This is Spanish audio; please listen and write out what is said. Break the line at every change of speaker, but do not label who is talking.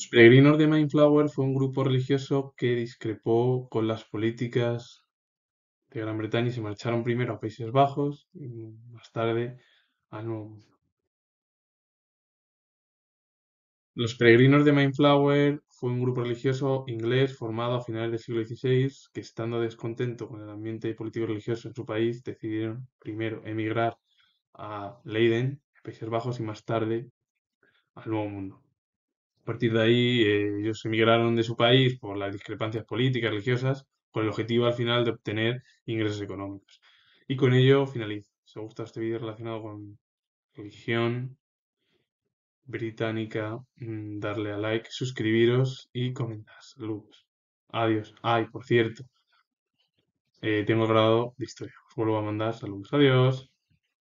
Los peregrinos de Mindflower fue un grupo religioso que discrepó con las políticas de Gran Bretaña y se marcharon primero a Países Bajos y más tarde a Nuevo Mundo. Los peregrinos de Mindflower fue un grupo religioso inglés formado a finales del siglo XVI que, estando descontento con el ambiente político-religioso en su país, decidieron primero emigrar a Leiden, Países Bajos, y más tarde al Nuevo Mundo. A partir de ahí, eh, ellos emigraron de su país por las discrepancias políticas, religiosas, con el objetivo al final de obtener ingresos económicos. Y con ello finalizo. Si os gusta este vídeo relacionado con religión británica, mm, darle a like, suscribiros y comentar. Saludos. Adiós. Ay, por cierto, eh, tengo grado de historia. Os vuelvo a mandar saludos. Adiós.